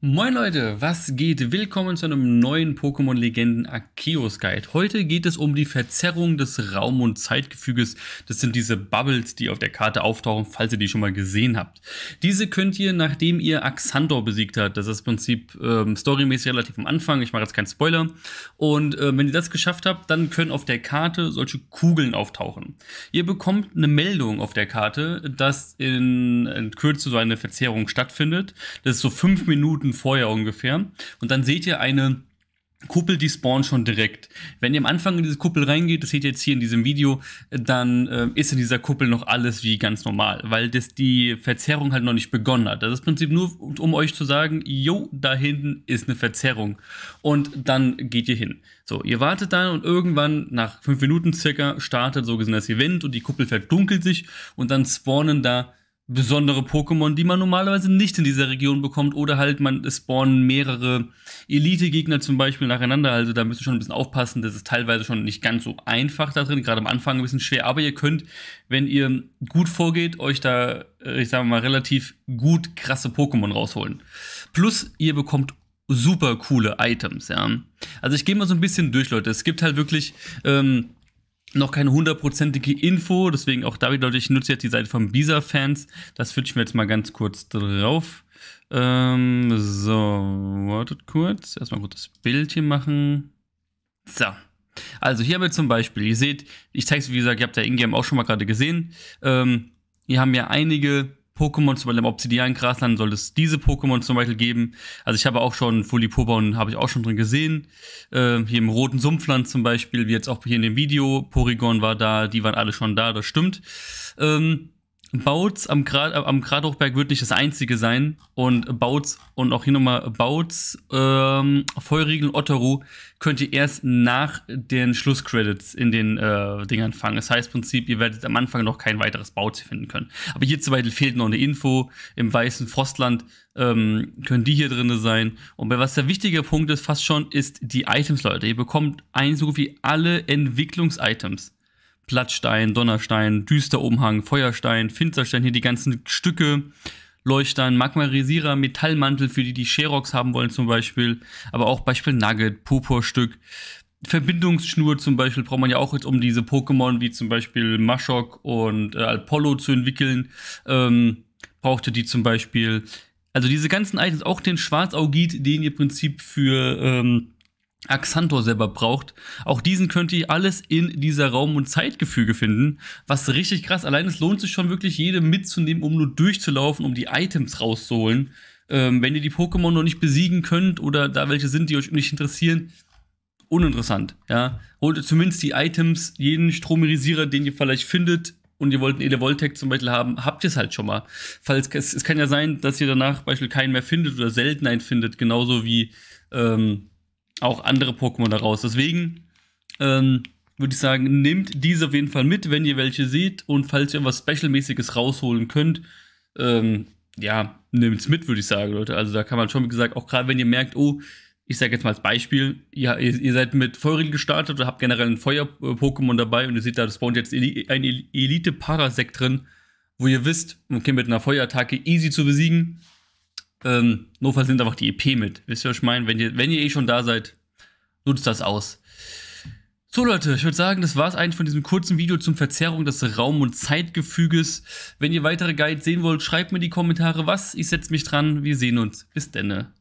Moin Leute, was geht? Willkommen zu einem neuen Pokémon Legenden Arceus Guide. Heute geht es um die Verzerrung des Raum- und Zeitgefüges. Das sind diese Bubbles, die auf der Karte auftauchen, falls ihr die schon mal gesehen habt. Diese könnt ihr, nachdem ihr Axandor besiegt habt, das ist im Prinzip ähm, storymäßig relativ am Anfang, ich mache jetzt keinen Spoiler. Und äh, wenn ihr das geschafft habt, dann können auf der Karte solche Kugeln auftauchen. Ihr bekommt eine Meldung auf der Karte, dass in, in Kürze so eine Verzehrung stattfindet. Das ist so fünf Minuten vorher ungefähr. Und dann seht ihr eine Kuppel die spawnen schon direkt. Wenn ihr am Anfang in diese Kuppel reingeht, das seht ihr jetzt hier in diesem Video, dann äh, ist in dieser Kuppel noch alles wie ganz normal, weil das die Verzerrung halt noch nicht begonnen hat. Das ist im Prinzip nur, um euch zu sagen, jo, da hinten ist eine Verzerrung. Und dann geht ihr hin. So, ihr wartet dann und irgendwann nach fünf Minuten circa startet so gesehen das Event und die Kuppel verdunkelt sich und dann spawnen da besondere Pokémon, die man normalerweise nicht in dieser Region bekommt, oder halt man spawnen mehrere Elite-Gegner zum Beispiel nacheinander. Also da müsst ihr schon ein bisschen aufpassen. Das ist teilweise schon nicht ganz so einfach da drin, gerade am Anfang ein bisschen schwer. Aber ihr könnt, wenn ihr gut vorgeht, euch da, äh, ich sage mal, relativ gut krasse Pokémon rausholen. Plus, ihr bekommt super coole Items, ja. Also ich gehe mal so ein bisschen durch, Leute. Es gibt halt wirklich. Ähm, noch keine hundertprozentige Info, deswegen auch da wieder, ich nutze jetzt die Seite von Bisa-Fans. Das fütte ich mir jetzt mal ganz kurz drauf. Ähm, so, wartet kurz. Erstmal kurz das Bild hier machen. So. Also hier haben wir zum Beispiel, ihr seht, ich zeige es, wie gesagt, ihr habt ja Ingame auch schon mal gerade gesehen. Ähm, hier haben wir einige Pokémon zum Beispiel im obsidian Grasland soll es diese Pokémon zum Beispiel geben. Also ich habe auch schon Fulipobon habe ich auch schon drin gesehen. Äh, hier im roten Sumpfland zum Beispiel, wie jetzt auch hier in dem Video, Porygon war da, die waren alle schon da, das stimmt. Ähm, Bautz am, Gra äh, am Gradhochberg wird nicht das einzige sein. Und Bautz und auch hier nochmal Bautz, ähm, Feuerriegel und Otteru könnt ihr erst nach den Schlusscredits in den äh, Dingern fangen. Das heißt, im Prinzip, ihr werdet am Anfang noch kein weiteres Bautz finden können. Aber hier zum Beispiel fehlt noch eine Info. Im weißen Frostland ähm, können die hier drin sein. Und was der wichtige Punkt ist, fast schon, ist die Items, Leute. Ihr bekommt ein so wie alle Entwicklungs-Items. Blattstein, Donnerstein, Düsterumhang, Feuerstein, Finsterstein, hier die ganzen Stücke, Leuchtern, Magmarisierer, Metallmantel, für die die Sherox haben wollen zum Beispiel, aber auch Beispiel Nugget, Purpurstück, Verbindungsschnur zum Beispiel braucht man ja auch jetzt, um diese Pokémon wie zum Beispiel Mashok und äh, Apollo zu entwickeln, ähm, brauchte die zum Beispiel. Also diese ganzen Items, auch den Schwarzaugit, den ihr im Prinzip für ähm, Axanthor selber braucht. Auch diesen könnt ihr alles in dieser Raum- und Zeitgefüge finden, was richtig krass. Allein es lohnt sich schon wirklich, jede mitzunehmen, um nur durchzulaufen, um die Items rauszuholen. Ähm, wenn ihr die Pokémon noch nicht besiegen könnt oder da welche sind, die euch nicht interessieren, uninteressant. Ja? Holt ihr zumindest die Items, jeden Stromerisierer, den ihr vielleicht findet, und ihr wollt einen Elevoltech zum Beispiel haben, habt ihr es halt schon mal. Falls, es, es kann ja sein, dass ihr danach beispielsweise keinen mehr findet oder selten einen findet, genauso wie ähm, auch andere Pokémon daraus. Deswegen ähm, würde ich sagen, nehmt diese auf jeden Fall mit, wenn ihr welche seht. Und falls ihr was Specialmäßiges rausholen könnt, ähm, ja, es mit, würde ich sagen, Leute. Also da kann man schon, wie gesagt, auch gerade wenn ihr merkt, oh, ich sage jetzt mal als Beispiel, ihr, ihr seid mit Feuerring gestartet oder habt generell ein Feuer-Pokémon dabei und ihr seht da, das spawnt jetzt ein Elite-Parasekt drin, wo ihr wisst, okay, mit einer Feuerattacke easy zu besiegen. Ähm, notfalls nimmt einfach die EP mit. Wisst ihr, was ich meine? Wenn ihr, wenn ihr eh schon da seid, nutzt das aus. So Leute, ich würde sagen, das war's eigentlich von diesem kurzen Video zum Verzerrung des Raum- und Zeitgefüges. Wenn ihr weitere Guides sehen wollt, schreibt mir in die Kommentare was. Ich setze mich dran. Wir sehen uns. Bis denne.